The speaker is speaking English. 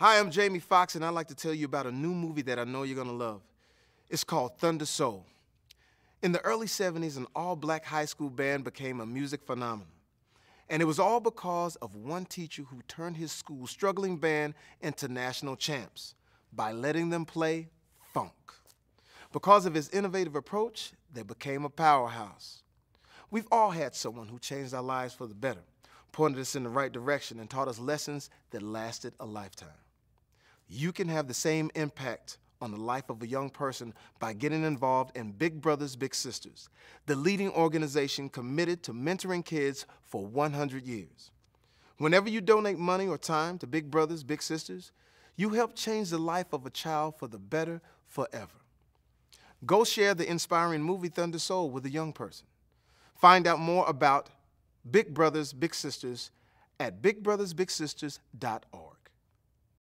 Hi, I'm Jamie Foxx, and I'd like to tell you about a new movie that I know you're gonna love. It's called Thunder Soul. In the early 70s, an all black high school band became a music phenomenon. And it was all because of one teacher who turned his school's struggling band into national champs by letting them play funk. Because of his innovative approach, they became a powerhouse. We've all had someone who changed our lives for the better, pointed us in the right direction, and taught us lessons that lasted a lifetime. You can have the same impact on the life of a young person by getting involved in Big Brothers Big Sisters, the leading organization committed to mentoring kids for 100 years. Whenever you donate money or time to Big Brothers Big Sisters, you help change the life of a child for the better forever. Go share the inspiring movie Thunder Soul with a young person. Find out more about Big Brothers Big Sisters at bigbrothersbigsisters.org.